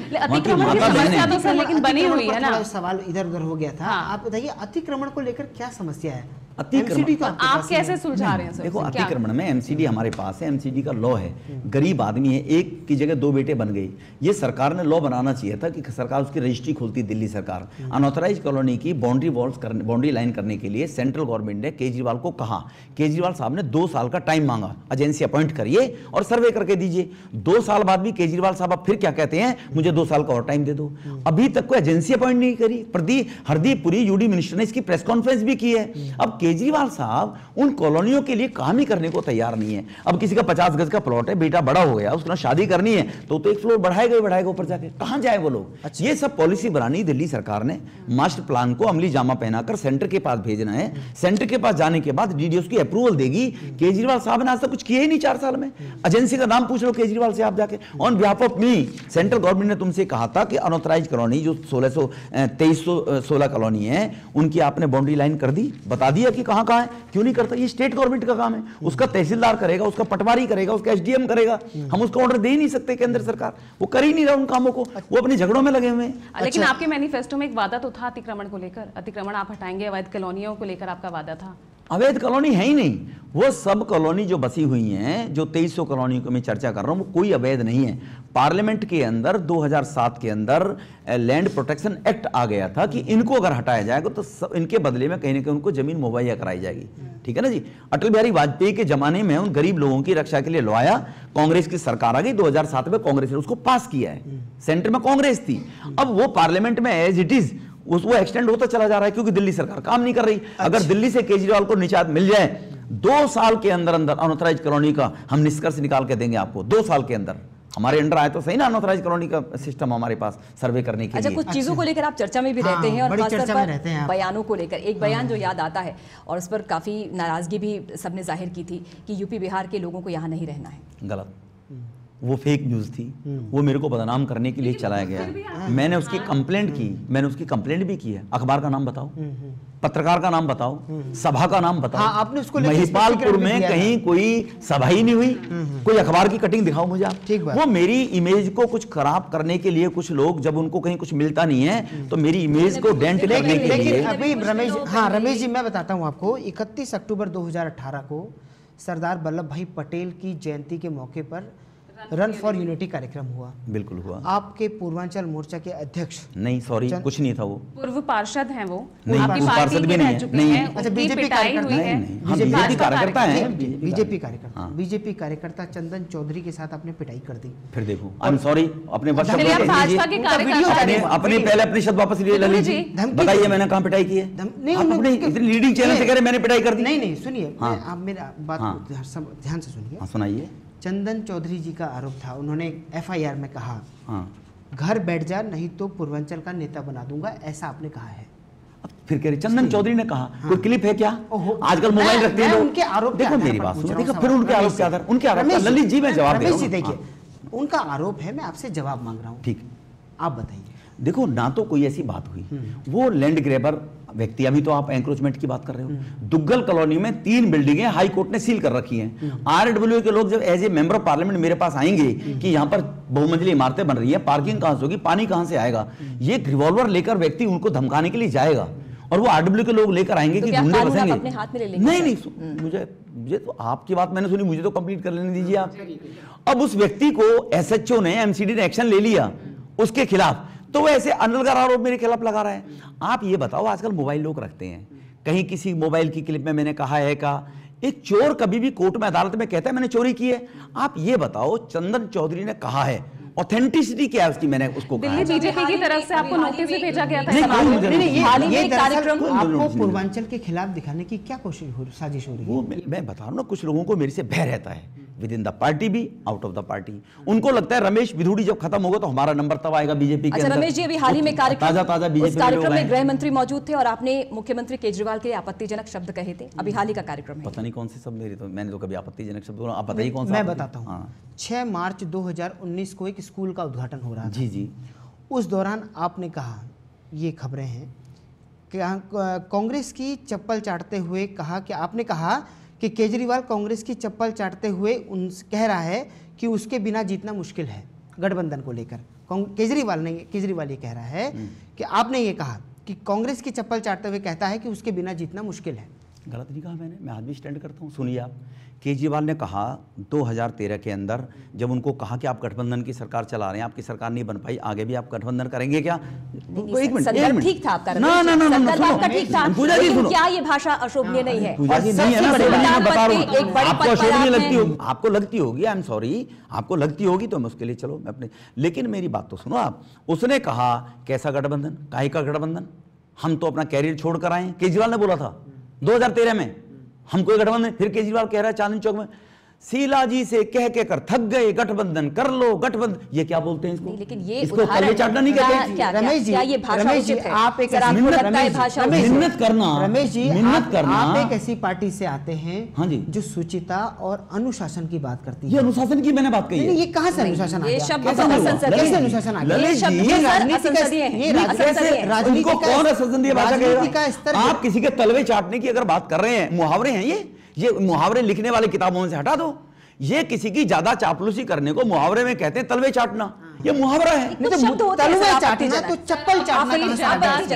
तो सवाल इधर उधर हो गया था हाँ। आप बताइए अतिक्रमण को लेकर क्या समस्या है अतिक्रमण तो तो आप कैसे सुलझा रहे हैं देखो अतिक्रमण में एमसीडी हम्म। हमारे पास है एमसीडी का लॉ है हम्म। गरीब आदमी है एक की जगह दो बेटे बन गई ये सरकार ने लॉ बनाना चाहिए था कि सरकार उसकी रजिस्ट्री खोलती दिल्ली सरकार अनऑथराइज हम्म। कॉलोनी की बाउंड्री वॉल्स बाउंड्री लाइन करने के लिए सेंट्रल गवर्नमेंट ने केजरीवाल को कहा केजरीवाल केजरीवाल साहब ने दो साल का टाइम मांगा एजेंसी अपॉइंट करिए और सर्वे करके दीजिए दो साल बाद भी केजरीवाल साहब अब फिर क्या कहते हैं मुझे दो साल का और टाइम दे दो अभी तक कोई एजेंसी अपॉइंट नहीं करी प्रदीप हरदीप पुरी यूडी मिनिस्टर ने इसकी प्रेस कॉन्फ्रेंस भी की है अब केजरीवाल साहब उन कॉलोनियों के लिए काम ही करने को तैयार नहीं है अब किसी का पचास गज का प्लॉट है बेटा बड़ा हो गया उसके शादी करनी है तो, तो एक फ्लोर बढ़ाएगा ही बढ़ाएगा ऊपर जाके कहाँ जाए वो लोग अच्छा। ये सब पॉलिसी बनानी दिल्ली सरकार ने मास्टर प्लान को अमली जामा पहनाकर सेंटर के पास भेजना है सेंटर के पास जाने के बाद डीडीओ की अप्रूवल अप्रूवल देगी केजरीवाल साहब ने आज तक कुछ किया ही नहीं चार साल में एजेंसी का नाम पूछ लो केजरीवाल से आप जाके on behalf of me central government ने तुमसे कहा था कि अनऑथराइज कॉलोनी जो सोलह सौ तेईस सोलह कॉलोनी है उनकी आपने बाउंड्री लाइन कर दी बता दिया कि कहाँ कहाँ है क्यों नहीं करता ये स्टेट गवर्नमेंट का काम है उसका तहसीलदार करेगा उसका पटवारी करेगा उसका एसडीएम करेगा हम उसको ऑर्डर दे ही नहीं सकते केंद्र सरकार वो कर ही नहीं रहा उन कामों को वो अपने झगड़ों में लगे हुए हैं लेकिन अच्छा। आपके मैनिफेस्टो में एक वादा तो था अतिक्रमण को लेकर अतिक्रमण आप हटाएंगे अवैध कॉलोनियों को लेकर आपका वादा था अवैध कॉलोनी है ही नहीं वो सब कॉलोनी जो बसी हुई हैं जो 2300 कॉलोनी को मैं चर्चा कर रहा हूँ वो कोई अवैध नहीं है पार्लियामेंट के अंदर 2007 के अंदर लैंड प्रोटेक्शन एक्ट आ गया था कि इनको अगर हटाया जाएगा तो सब इनके बदले में कहीं ना कहीं उनको जमीन मुहैया कराई जाएगी ठीक है ना जी अटल बिहारी वाजपेयी के जमाने में उन गरीब लोगों की रक्षा के लिए लॉ कांग्रेस की सरकार आ गई दो में कांग्रेस ने उसको पास किया है सेंटर में कांग्रेस थी अब वो पार्लियामेंट में एज इट इज उस वो एक्सटेंड होता चला जा रहा है क्योंकि दिल्ली सरकार काम नहीं कर रही अच्छा। अगर दिल्ली से केजरीवाल को निचात मिल जाए दो साल के अंदर अंदर अनऑथराइज कॉलोनी का हम निष्कर्ष निकाल के देंगे आपको दो साल के अंदर हमारे अंडर आए तो सही ना अनोथराइज कॉलोनी का सिस्टम हमारे पास सर्वे करने के अच्छा, लिए कुछ अच्छा। चीजों को लेकर आप चर्चा में भी रहते हाँ, हैं और खासतौर पर बयानों को लेकर एक बयान हाँ। जो याद आता है और उस पर काफी नाराजगी भी सबने जाहिर की थी कि यूपी बिहार के लोगों को यहाँ नहीं रहना है गलत वो फेक न्यूज़ थी हम्म। वो मेरे को बदनाम करने के लिए चलाया गया हाँ। मैंने उसकी कंप्लेंट हाँ। की मैंने उसकी कंप्लेंट भी की है अखबार का नाम बताओ हम्म, हम्म। पत्रकार का नाम बताओ सभा का नाम बताओ हाँ, आपने उसको महिपालपुर में कहीं कोई सभा ही नहीं हुई कोई अखबार की कटिंग दिखाओ मुझे आप ठीक वो मेरी इमेज को कुछ खराब करने के लिए कुछ लोग जब उनको कहीं कुछ मिलता नहीं है तो मेरी इमेज को डेंट करने के लिए अभी रमेश हाँ रमेश जी मैं बताता हूँ आपको इकतीस अक्टूबर दो को सरदार वल्लभ भाई पटेल की जयंती के मौके पर रन फॉर यूनिटी कार्यक्रम हुआ बिल्कुल हुआ आपके पूर्वांचल मोर्चा के अध्यक्ष नहीं सॉरी कुछ नहीं था वो पूर्व पार्षद हैं वो नहीं पार्षद भी नहीं है नहीं अच्छा बीजेपी कार्यकर्ता है बीजेपी कार्यकर्ता हाँ। हाँ। बीजेपी कार्यकर्ता चंदन चौधरी के साथ आपने पिटाई कर दी फिर देखो आई एम सॉरी अपने अपने पहले अपनी शब्द वापस ले लीजिए बताइए मैंने कहा पिटाई की है लीडिंग चैनल से कह रहे मैंने पिटाई कर दी नहीं नहीं सुनिए हाँ। आप मेरा बात ध्यान से सुनिए सुनाइए चंदन चौधरी जी का आरोप था उन्होंने एफआईआर में कहा हाँ। घर बैठ जा नहीं तो पूर्वांचल का नेता बना दूंगा ऐसा आपने कहा है फिर कह रहे चंदन चौधरी ने कहा हाँ। कोई क्लिप है क्या आजकल मोबाइल रखते हैं उनके आरोप देखो मेरी बात सुनो देखो फिर उनके आरोप क्या आधार उनके आरोप ललित जी मैं जवाब देखिए हाँ। उनका आरोप है मैं आपसे जवाब मांग रहा हूँ ठीक आप बताइए देखो ना तो कोई ऐसी बात हुई हम्म। वो लैंड ग्रेबर व्यक्ति अभी तो आप एंक्रोचमेंट की बात कर रहे हो हम्म। दुग्गल कॉलोनी में तीन बिल्डिंगें हाई कोर्ट ने सील कर रखी हैं आरएडब्ल्यू हम्म। के लोग जब as a member of parliament मेरे पास आएंगे हम्म। कि यहाँ पर बहुमंजिली इमारतें बन रही है पार्किंग कहां से होगी पानी कहां से आएगा ये रिवॉल्वर लेकर व्यक्ति उनको धमकाने के लिए जाएगा और वो आरडब्ल्यू के लोग लेकर आएंगे तो कि ढूंढे लेंगे नहीं नहीं मुझे मुझे तो आपकी बात मैंने सुनी मुझे तो कंप्लीट कर लेने दीजिए आप अब उस व्यक्ति को एसएचओ ने एमसीडी ने एक्शन ले लिया उसके खिलाफ तो वो ऐसे अनिल का आरोप मेरे खिलाफ लगा रहे हैं आप ये बताओ आजकल मोबाइल लोग रखते हैं कहीं किसी मोबाइल की क्लिप में मैंने कहा है का एक चोर कभी भी कोर्ट में अदालत में कहता है मैंने चोरी की है आप ये बताओ चंदन चौधरी ने कहा है ऑथेंटिसिटी क्या है उसकी मैंने उसको दिल्ली बीजेपी की तरफ से आपको नोटिस भेजा गया था नहीं नहीं ये कार्यक्रम आपको पूर्वांचल के खिलाफ दिखाने की क्या कोशिश हो साजिश हो रही है मैं बता रहा हूँ ना कुछ लोगों को मेरे से भय रहता है विद इन द पार्टी भी आउट ऑफ द पार्टी उनको लगता है रमेश विधुड़ी जब खत्म होगा तो हमारा नंबर तब आएगा बीजेपी अच्छा, के रमेश जी अभी हाल ही में तो कार्यक्रम ताजा ताजा बीजेपी कार्यक्रम में गृह मंत्री मौजूद थे और आपने मुख्यमंत्री केजरीवाल के लिए आपत्तिजनक शब्द कहे थे अभी हाल ही का कार्यक्रम पता नहीं कौन से शब्द मेरी तो मैंने तो कभी आपत्तिजनक शब्द बोला आप बताइए कौन सा मैं बताता हूँ हाँ। छह मार्च दो को एक स्कूल का उद्घाटन हो रहा जी जी उस दौरान आपने कहा ये खबरें हैं कांग्रेस की चप्पल चाटते हुए कहा कि आपने कहा कि केजरीवाल कांग्रेस की चप्पल चाटते हुए उन कह रहा है कि उसके बिना जीतना मुश्किल है गठबंधन को लेकर केजरीवाल ने केजरीवाल ये कह रहा है हम्म। कि आपने ये कहा कि कांग्रेस की चप्पल चाटते हुए कहता है कि उसके बिना जीतना मुश्किल है गलत नहीं कहा मैंने मैं आज भी स्टैंड करता हूँ सुनिए आप केजरीवाल ने कहा 2013 के अंदर जब उनको कहा कि आप गठबंधन की सरकार चला रहे हैं आपकी सरकार नहीं बन पाई आगे भी आप गठबंधन करेंगे क्या एक मिनट ठीक था आपका ना ना ना ना पूजा जी सुनो क्या ये भाषा अशोभनीय हाँ, नहीं है पूजा जी नहीं है ना बता आपको अशोभनीय लगती होगी आपको लगती होगी आई एम सॉरी आपको लगती होगी तो मैं उसके लिए चलो मैं अपने लेकिन मेरी बात तो सुनो आप उसने कहा कैसा गठबंधन काहे का गठबंधन हम तो अपना कैरियर छोड़कर आए केजरीवाल ने बोला था 2013 में हमको गठबंधन फिर केजरीवाल कह रहा है चांदनी चौक में सीला जी से कह के कर थक गए गठबंधन कर लो गठबंधन ये क्या बोलते हैं इसको लेकिन ये चाटना नहीं कहते रमेश जी रमेश जी आप एक मिन्नत करना रमेश जी मिन्नत करना आप एक ऐसी पार्टी से आते हैं हाँ जी जो सुचिता और अनुशासन की बात करती है ये अनुशासन की मैंने बात कही ये कहाँ से अनुशासन ये शब्द अनुशासन का स्तर आप किसी के तलवे चाटने की अगर बात कर रहे हैं मुहावरे हैं ये ये मुहावरे लिखने वाले किताबों से हटा दो ये किसी की ज्यादा चापलूसी करने को मुहावरे में कहते हैं तलवे चाटना हाँ। ये मुहावरा है नहीं तो तलवे चाटना तो चप्पल चाटना तो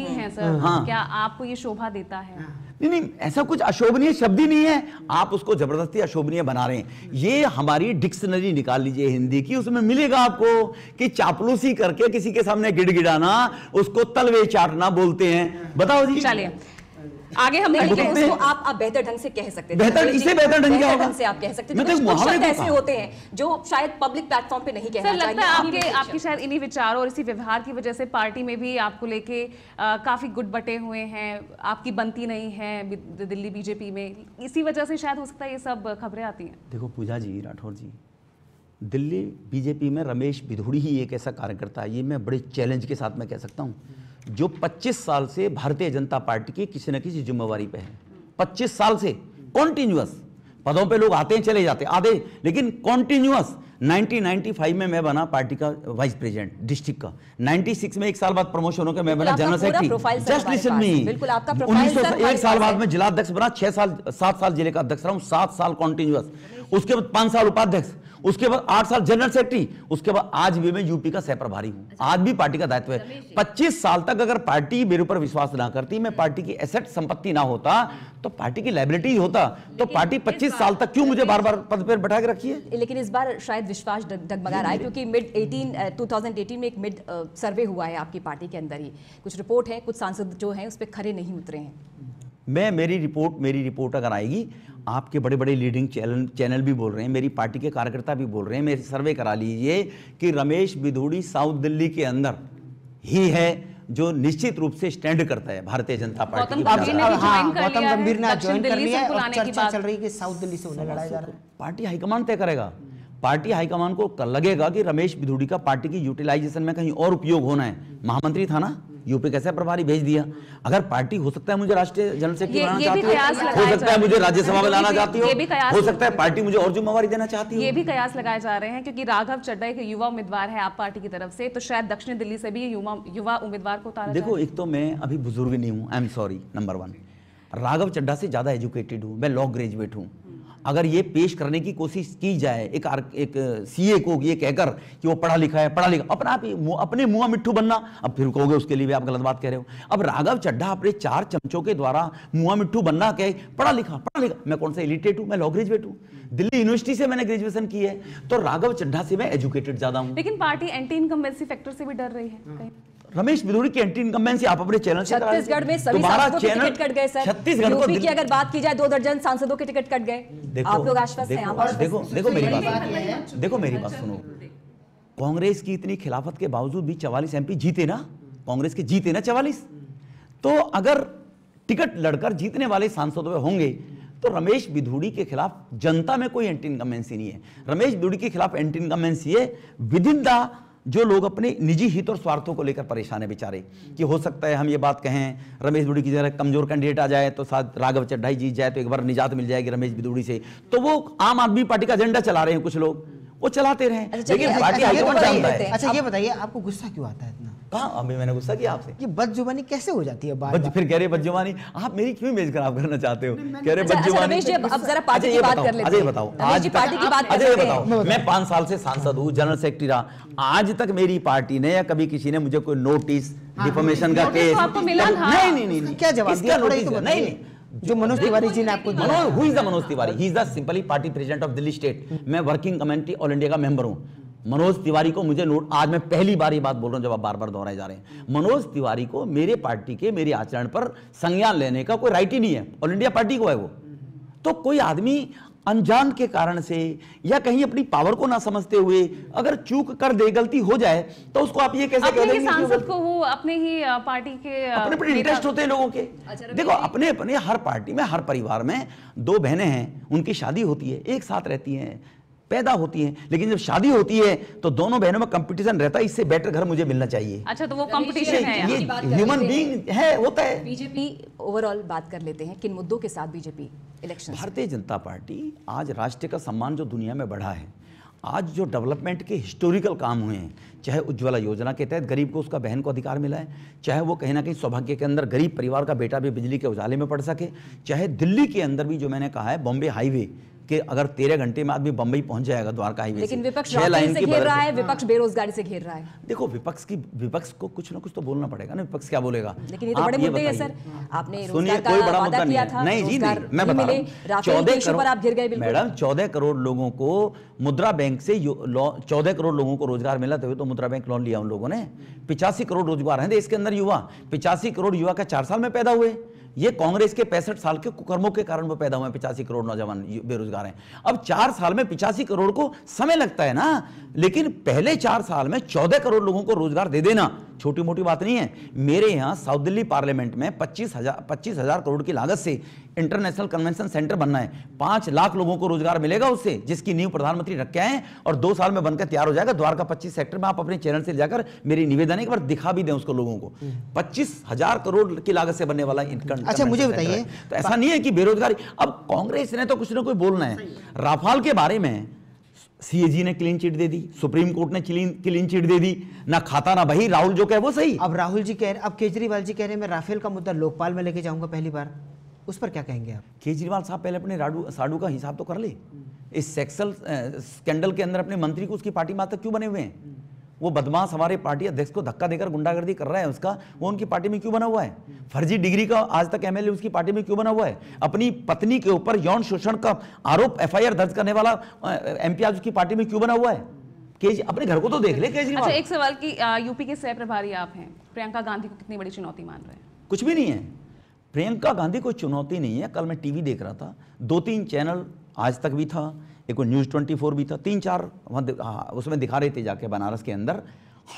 हैं सर हाँ। तो क्या आपको ये शोभा देता है हाँ। नहीं नहीं ऐसा कुछ अशोभनीय शब्द ही नहीं है आप उसको जबरदस्ती अशोभनीय बना रहे हैं ये हमारी डिक्शनरी निकाल लीजिए हिंदी की उसमें मिलेगा आपको कि चापलूसी करके किसी के सामने गिड़गिड़ाना उसको तलवे चाटना बोलते हैं बताओ जी चलिए आगे हम लेकिन तो उसको आप आप बेहतर ढंग से कह सकते बेहतर इसे बेहतर ढंग से आप कह सकते हैं तो कुछ शब्द ऐसे होते हैं जो शायद पब्लिक प्लेटफॉर्म पे नहीं कहना चाहिए आपके आपके शायद इन्हीं विचारों और इसी व्यवहार की वजह से पार्टी में भी आपको लेके काफी गुट बटे हुए हैं आपकी बनती नहीं है दिल्ली बीजेपी में इसी वजह से शायद हो सकता है ये सब खबरें आती हैं देखो पूजा जी राठौर जी दिल्ली बीजेपी में रमेश भिधोड़ी ही एक ऐसा कार्यकर्ता है ये मैं बड़े चैलेंज के साथ मैं कह सकता हूँ जो 25 साल से भारतीय जनता पार्टी की किसी न किसी जिम्मेवारी पे है 25 साल से कॉन्टिन्यूस पदों पे लोग आते हैं चले जाते हैं आधे लेकिन कॉन्टिन्यूस 1995 में मैं बना पार्टी का वाइस प्रेसिडेंट डिस्ट्रिक्ट का 96 में एक साल बाद प्रमोशन होकर मैं बना general secretary just listen me उन्नीस एक साल बाद में जिला अध्यक्ष बना छह साल सात साल जिले का अध्यक्ष रहा हूँ सात साल कॉन्टिन्यूस उसके बाद पांच साल उपाध्यक्ष उसके बाद आठ साल जनरल सेक्रेटरी उसके बाद आज भी मैं यूपी का सह प्रभारी हूं अच्छा। आज भी पार्टी का दायित्व है पच्चीस साल तक अगर पार्टी मेरे ऊपर विश्वास ना करती मैं पार्टी की एसेट संपत्ति ना होता तो पार्टी की लाइबिलिटी होता तो पार्टी पच्चीस साल तक क्यों मुझे बार बार पद पर बैठा के रखी है लेकिन इस बार शायद विश्वास डगमगा रहा है क्योंकि मिड एटीन टू में एक मिड सर्वे हुआ है आपकी पार्टी के अंदर ही कुछ रिपोर्ट है कुछ सांसद जो है उस पर खड़े नहीं उतरे हैं मैं मेरी रिपोर्ट मेरी रिपोर्ट अगर आएगी आपके बड़े बड़े लीडिंग चैनल चैनल भी बोल रहे हैं मेरी पार्टी के कार्यकर्ता भी बोल रहे हैं मेरे सर्वे करा लीजिए कि रमेश बिधूड़ी साउथ दिल्ली के अंदर ही है जो निश्चित रूप से स्टैंड करता है भारतीय जनता पार्टी गौतम हाँ, गंभीर ने ज्वाइन कर लिया है चर्चा चल रही है कि साउथ दिल्ली से उन्हें लड़ाया जा रहा है पार्टी हाईकमान तय करेगा पार्टी हाईकमान को लगेगा कि रमेश बिधूड़ी का पार्टी की यूटिलाइजेशन में कहीं और उपयोग होना है महामंत्री था ना यूपी कैसे प्रभारी भेज दिया अगर पार्टी हो सकता है मुझे राष्ट्रीय जनरल चाहती हो सकता है मुझे राज्यसभा में लाना चाहती हो हो सकता है पार्टी मुझे और जिम्मेवारी देना चाहती है ये भी कयास लगाए जा रहे हैं क्योंकि राघव चड्डा एक युवा उम्मीदवार है आप पार्टी की तरफ से तो शायद दक्षिण दिल्ली से भी युवा उम्मीदवार को देखो एक तो मैं अभी बुजुर्ग नहीं हूँ I am sorry number one Raghav Chadha से ज्यादा एजुकेटेड हूँ मैं लॉ ग्रेजुएट हूँ अगर ये पेश करने की कोशिश की जाए एक एक सीए को ये कहकर कि वो पढ़ा लिखा है पढ़ा लिखा अपना आप अपने मुंह मिट्ठू बनना अब फिर कहोगे उसके लिए भी आप गलत बात कह रहे हो अब राघव चड्ढा अपने चार चमचों के द्वारा मुंह मिट्ठू बनना कहे पढ़ा लिखा पढ़ा लिखा मैं कौन सा इलिटेट हूँ मैं लॉ ग्रेजुएट हूँ दिल्ली यूनिवर्सिटी से मैंने ग्रेजुएशन की है तो राघव चड्ढा से मैं एजुकेटेड ज्यादा हूँ लेकिन पार्टी एंटी इनकम्बेंसी फैक्टर से भी डर रही है रमेश बिदूरी की एंटी इनकम्बेंसी आप अपने चैनल से छत्तीसगढ़ में सभी सांसदों के टिकट कट गए सर छत्तीसगढ़ को की अगर बात की जाए दो दर्जन सांसदों के टिकट कट गए आप लोग आश्वस्त हैं देखो देखो मेरी बात देखो मेरी बात सुनो कांग्रेस की इतनी खिलाफत के बावजूद भी चवालीस एमपी जीते ना कांग्रेस के जीते ना चवालीस तो अगर टिकट लड़कर जीतने वाले सांसदों में होंगे तो रमेश बिधूड़ी के खिलाफ जनता में कोई एंटी इनकमेंसी नहीं है रमेश बिधूड़ी के खिलाफ एंटी इनकमेंसी है विद इन द जो लोग अपने निजी हित और स्वार्थों को लेकर परेशान है बेचारे कि हो सकता है हम ये बात कहें रमेश बिदुड़ी की जगह कमजोर कैंडिडेट आ जाए तो साथ राघव चड्ढाई जीत जाए तो एक बार निजात मिल जाएगी रमेश बिदुड़ी से तो वो आम आदमी पार्टी का एजेंडा चला रहे हैं कुछ लोग वो चलाते रहे अच्छा, लेकिन अच्छा, अच्छा ये बताइए आपको गुस्सा क्यों आता है इतना कहा अभी मैंने गुस्सा किया आपसे ये बदजुबानी कैसे हो जाती है बार बार? फिर कह रहे बदजुबानी आप मेरी क्यों इमेज खराब करना चाहते हो कह रहे अच्छा, अच्छा, बदजुबानी अब जरा पार्टी अच्छा, की बात कर लेते अजय बताओ आज पार्टी की बात अजय बताओ मैं पांच साल से सांसद हूँ जनरल सेक्रेटरी रहा आज तक मेरी पार्टी ने या कभी किसी ने मुझे कोई नोटिस डिफॉर्मेशन हाँ, का तो केस नहीं नहीं नहीं क्या जवाब दिया नोटिस तो नहीं नहीं जो मनोज तिवारी जी ने आपको Manoj who Manoj Tiwari he is the simply party president of Delhi state मैं वर्किंग कमेटी ऑल इंडिया का मेंबर हूं मनोज तिवारी को मुझे नोट आज मैं पहली बार ये बात बोल रहा हूं जब आप बार बार दोहराए जा रहे हैं मनोज तिवारी को मेरे पार्टी के मेरे आचरण पर संज्ञान लेने का कोई राइट ही नहीं है ऑल इंडिया पार्टी को है वो तो कोई आदमी अनजान के कारण से या कहीं अपनी पावर को ना समझते हुए अगर चूक कर दे गलती हो जाए तो उसको आप ये कैसे कह सांसद को वो अपने ही पार्टी के अपने अपने इंटरेस्ट होते हैं लोगों के अच्छा, देखो अपने अपने हर पार्टी में हर परिवार में दो बहनें हैं उनकी शादी होती है एक साथ रहती हैं पैदा होती है लेकिन जब शादी होती है तो दोनों बहनों में कंपटीशन रहता है इससे बेटर घर मुझे मिलना चाहिए अच्छा तो वो कंपटीशन है ये ह्यूमन बीइंग है होता तो है बीजेपी ओवरऑल बात कर लेते हैं किन मुद्दों के साथ बीजेपी इलेक्शन भारतीय जनता पार्टी आज राष्ट्र का सम्मान जो दुनिया में बढ़ा है आज जो डेवलपमेंट के हिस्टोरिकल काम हुए हैं चाहे उज्ज्वला योजना के तहत गरीब को उसका बहन को अधिकार मिला है चाहे वो कहीं ना कहीं सौभाग्य के अंदर गरीब परिवार का बेटा भी बिजली के उजाले में पड़ सके चाहे दिल्ली के अंदर भी जो मैंने कहा है बॉम्बे हाईवे कि अगर तेरह घंटे में आदमी बंबई पहुंच जाएगा द्वारका ही लेकिन विपक्ष से से घेर रहा रहा है विपक्ष हाँ। बेरोजगारी से घेर रहा है देखो विपक्ष की विपक्ष को कुछ ना कुछ तो बोलना पड़ेगा ना विपक्ष क्या बोलेगा लेकिन ये तो बड़े मुद्दे हैं सर आपने कोई बड़ा मुद्दा नहीं जी नहीं मैं बता चौदह मैडम चौदह करोड़ लोगों को मुद्रा बैंक से चौदह करोड़ लोगों को रोजगार मिला तो मुद्रा बैंक लोन लिया उन लोगों ने पिचासी करोड़ रोजगार है देश के अंदर युवा पिचासी करोड़ युवा का चार साल में पैदा हुए ये कांग्रेस के पैंसठ साल के कुकर्मों के कारण वो पैदा हुए पिचासी करोड़ नौजवान बेरोजगार हैं अब चार साल में पिचासी करोड़ को समय लगता है ना लेकिन पहले चार साल में चौदह करोड़ लोगों को रोजगार दे देना छोटी मोटी बात नहीं है मेरे यहाँ साउथ दिल्ली पार्लियामेंट में पच्चीस हजार पच्चीस हजार करोड़ की लागत से इंटरनेशनल कन्वेंशन सेंटर बनना है पांच लाख लोगों को रोजगार मिलेगा उससे जिसकी नींव प्रधानमंत्री रख के आए और दो साल में बनकर तैयार हो जाएगा द्वारका पच्चीस सेक्टर में आप अपने चैनल से जाकर मेरी निवेदन एक बार दिखा भी दें उसको लोगों को हम्म। पच्चीस हजार करोड़ की लागत से बनने वाला इनकम अच्छा मुझे बताइए तो ऐसा नहीं है कि बेरोजगारी अब कांग्रेस ने तो कुछ ना कुछ बोलना है राफाल के बारे में सीएजी ने क्लीन चिट दे दी सुप्रीम कोर्ट ने क्लीन चिट दे दी ना खाता ना बही राहुल जो कहे वो सही अब राहुल जी कह रहे अब केजरीवाल जी कह रहे हैं मैं राफेल का मुद्दा लोकपाल में लेके जाऊंगा पहली बार उस पर क्या कहेंगे आप केजरीवाल साहब पहले अपने राडू साडू का हिसाब तो कर ले हम्म। इस सेक्सल स्कैंडल के अंदर अपने मंत्री को उसकी पार्टी में तक क्यों बने हुए हैं हम्म। वो बदमाश हमारे पार्टी अध्यक्ष को धक्का देकर गुंडागर्दी कर रहा है उसका वो उनकी पार्टी में क्यों बना हुआ है हम्म। फर्जी डिग्री का आज तक एमएलए उसकी पार्टी में क्यों बना हुआ है अपनी पत्नी के ऊपर यौन शोषण का आरोप एफआईआर दर्ज करने वाला एमपी उसकी पार्टी में क्यों बना हुआ है केज अपने घर को तो देख ले केजरीवाल अच्छा एक सवाल की यूपी के सह प्रभारी आप हैं प्रियंका गांधी को कितनी बड़ी चुनौती मान रहे हैं कुछ भी नहीं है प्रियंका गांधी कोई चुनौती नहीं है कल मैं टीवी देख रहा था दो तीन चैनल आज तक भी था एक न्यूज़ ट्वेंटी फोर भी था तीन चार वहाँ हाँ, उसमें दिखा रहे थे जाके बनारस के अंदर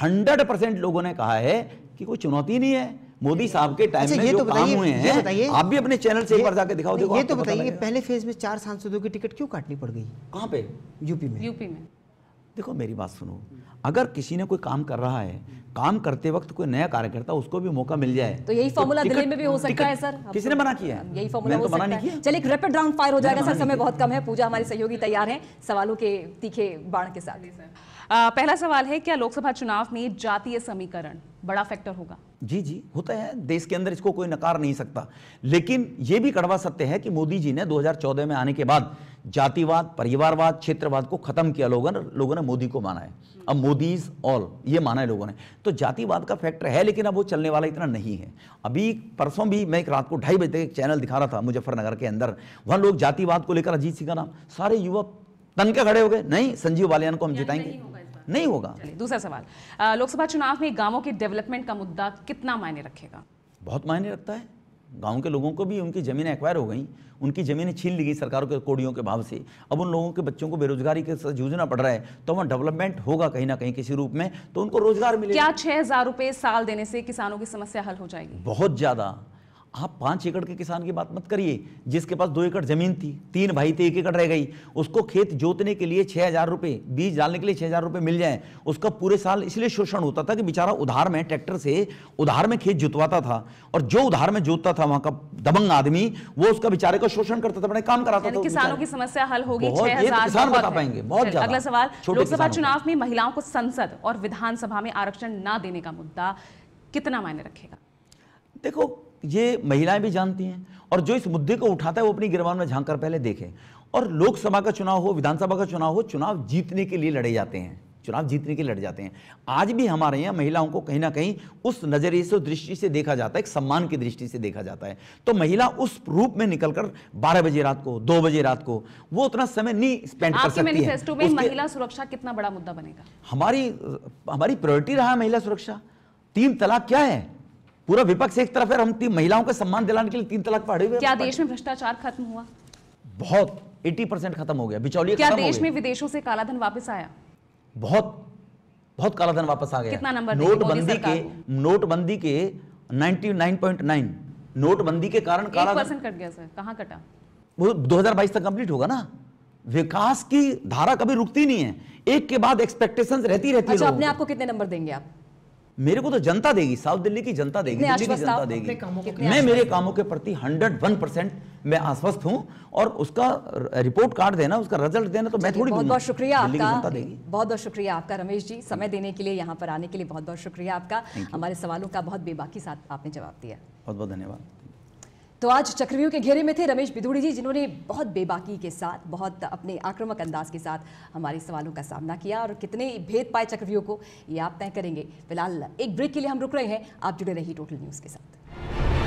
हंड्रेड परसेंट लोगों ने कहा है कि कोई चुनौती नहीं है मोदी अच्छा, साहब के टाइम में तो ये जो तो काम हुए हैं आप भी अपने चैनल से एक बार जाके दिखाओ देखो ये तो बताइए पहले फेज में चार सांसदों की टिकट क्यों काटनी पड़ गई कहाँ पे यूपी में यूपी में देखो मेरी बात सुनो अगर किसी ने कोई काम कर रहा है काम करते वक्त कोई नया कार्यकर्ता उसको भी मौका मिल जाए तो यही फॉर्मूला तो दिल्ली में भी हो सकता है सर किसी ने तो- मना किया है यही फॉर्मूला हो तो सकता है चलिए रैपिड राउंड फायर हो जाएगा तो सर समय बहुत कम है पूजा हमारे सहयोगी तैयार हैं सवालों के तीखे बाढ़ के साथ पहला सवाल है क्या लोकसभा चुनाव में जातीय समीकरण बड़ा फैक्टर होगा जी जी होता है देश के अंदर इसको कोई नकार नहीं सकता लेकिन यह भी कड़वा सत्य है कि मोदी जी ने 2014 में आने के बाद जातिवाद परिवारवाद क्षेत्रवाद को खत्म किया लोगों ने लोगों ने मोदी को माना है अब मोदी इज ऑल ये माना है लोगों ने तो जातिवाद का फैक्टर है लेकिन अब वो चलने वाला इतना नहीं है अभी परसों भी मैं एक रात को ढाई बजे तक एक चैनल दिखा रहा था मुजफ्फरनगर के अंदर वहाँ लोग जातिवाद को लेकर अजीत सिंह का नाम सारे युवा तन के खड़े हो गए नहीं संजीव बालियान को हम जिताएंगे नहीं होगा दूसरा सवाल लोकसभा चुनाव में गांवों के डेवलपमेंट का मुद्दा कितना मायने रखेगा बहुत मायने रखता है गांव के लोगों को भी उनकी ज़मीनें एक्वायर हो गई उनकी ज़मीनें छीन ली गई सरकारों के कोड़ियों के भाव से अब उन लोगों के बच्चों को बेरोजगारी के साथ जूझना पड़ रहा है तो वहाँ डेवलपमेंट होगा कहीं ना कहीं किसी रूप में तो उनको रोजगार मिलेगा क्या छः हज़ार साल देने से किसानों की समस्या हल हो जाएगी बहुत ज़्यादा आप पांच एकड़ के किसान की बात मत करिए जिसके पास दो एकड़ जमीन थी तीन भाई थे एक एकड़ रह गई उसको खेत जोतने के लिए छह हज़ार रुपए बीज डालने के लिए छह हज़ार रुपए मिल जाए उसका पूरे साल इसलिए शोषण होता था कि बेचारा उधार में ट्रैक्टर से उधार में खेत जुतवाता था और जो उधार में जोतता था वहां का दबंग आदमी वो उसका बेचारे का शोषण करता था अपने काम कराता था किसानों की समस्या हल होगी तो किसान तो बता पाएंगे बहुत अगला सवाल लोकसभा चुनाव में महिलाओं को संसद और विधानसभा में आरक्षण न देने का मुद्दा कितना मायने रखेगा देखो ये महिलाएं भी जानती हैं और जो इस मुद्दे को उठाता है वो अपनी गिरबान में झांक कर पहले देखें और लोकसभा का चुनाव हो विधानसभा का चुनाव हो चुनाव जीतने के लिए लड़े जाते हैं चुनाव जीतने के लिए लड़ जाते हैं आज भी हमारे यहाँ महिलाओं को कहीं ना कहीं उस नज़रिए से दृष्टि से देखा जाता है एक सम्मान की दृष्टि से देखा जाता है तो महिला उस रूप में निकलकर 12 बजे रात को 2 बजे रात को वो उतना समय नहीं स्पेंड कर सकती है महिला सुरक्षा कितना बड़ा मुद्दा बनेगा हमारी हमारी प्रायोरिटी रहा महिला सुरक्षा तीन तलाक क्या है पूरा विपक्ष एक तरफ है हम तीन महिलाओं का सम्मान दिलाने के लिए तीन तलाक पढ़े हुए क्या देश में भ्रष्टाचार खत्म हुआ बहुत 80 परसेंट खत्म हो गया बिचौलिया क्या देश में विदेशों से कालाधन वापस आया बहुत बहुत कालाधन वापस आ गया कितना नंबर नोटबंदी के नोटबंदी के 99.9 नोटबंदी के कारण काला परसेंट कट गया सर कहाँ कटा वो 2022 तक कंप्लीट होगा ना विकास की धारा कभी रुकती नहीं है एक के बाद एक्सपेक्टेशंस रहती रहती अच्छा, है अच्छा अपने आपको कितने नंबर देंगे आप मेरे को तो जनता देगी साउथ दिल्ली की जनता देगी दिल्ली की जनता देगी मैं मेरे कामों के प्रति हंड्रेड वन परसेंट मैं आश्वस्त हूँ और उसका रिपोर्ट कार्ड देना उसका रिजल्ट देना तो मैं थोड़ी बहुत बहुत शुक्रिया आपका बहुत बहुत शुक्रिया आपका रमेश जी समय देने के लिए यहाँ पर आने के लिए बहुत बहुत शुक्रिया आपका हमारे सवालों का बहुत बेबाकी साथ आपने जवाब दिया बहुत बहुत धन्यवाद तो आज चक्रव्यूह के घेरे में थे रमेश बिदुड़ी जी जिन्होंने बहुत बेबाकी के साथ बहुत अपने आक्रामक अंदाज के साथ हमारे सवालों का सामना किया और कितने भेद पाए चक्रव्यूह को ये आप तय करेंगे फिलहाल एक ब्रेक के लिए हम रुक रहे हैं आप जुड़े रहिए टोटल न्यूज़ के साथ